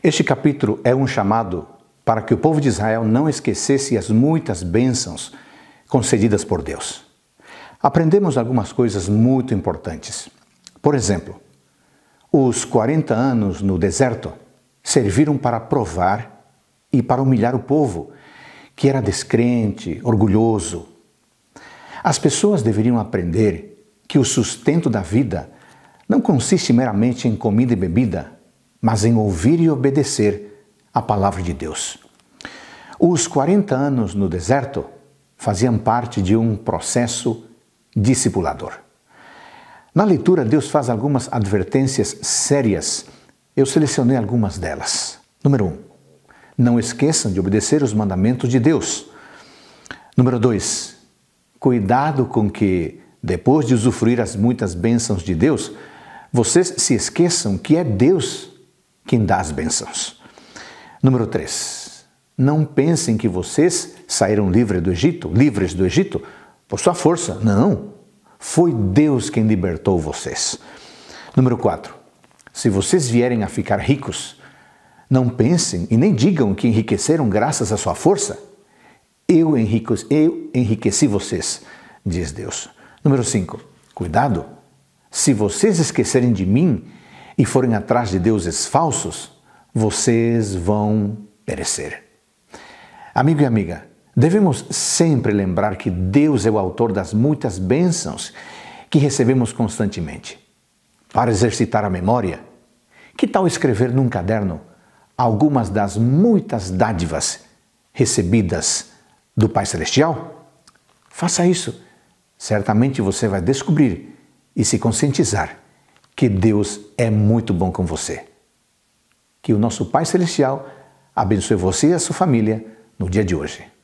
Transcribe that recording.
Este capítulo é um chamado para que o povo de Israel não esquecesse as muitas bênçãos concedidas por Deus. Aprendemos algumas coisas muito importantes. Por exemplo, os 40 anos no deserto serviram para provar e para humilhar o povo, que era descrente, orgulhoso. As pessoas deveriam aprender que o sustento da vida não consiste meramente em comida e bebida, mas em ouvir e obedecer a palavra de Deus. Os 40 anos no deserto faziam parte de um processo discipulador. Na leitura, Deus faz algumas advertências sérias. Eu selecionei algumas delas. Número 1. Um, não esqueçam de obedecer os mandamentos de Deus. Número 2. Cuidado com que, depois de usufruir as muitas bênçãos de Deus, vocês se esqueçam que é Deus quem dá as bênçãos. Número 3. Não pensem que vocês saíram livres do Egito, livres do Egito, por sua força. Não. Foi Deus quem libertou vocês. Número 4. Se vocês vierem a ficar ricos, não pensem e nem digam que enriqueceram graças à sua força. Eu enriqueci, eu enriqueci vocês, diz Deus. Número 5. Cuidado. Se vocês esquecerem de mim e forem atrás de deuses falsos, vocês vão perecer. Amigo e amiga, devemos sempre lembrar que Deus é o autor das muitas bênçãos que recebemos constantemente. Para exercitar a memória, que tal escrever num caderno algumas das muitas dádivas recebidas do Pai Celestial? Faça isso. Certamente você vai descobrir e se conscientizar que Deus é muito bom com você. Que o nosso Pai Celestial abençoe você e a sua família no dia de hoje.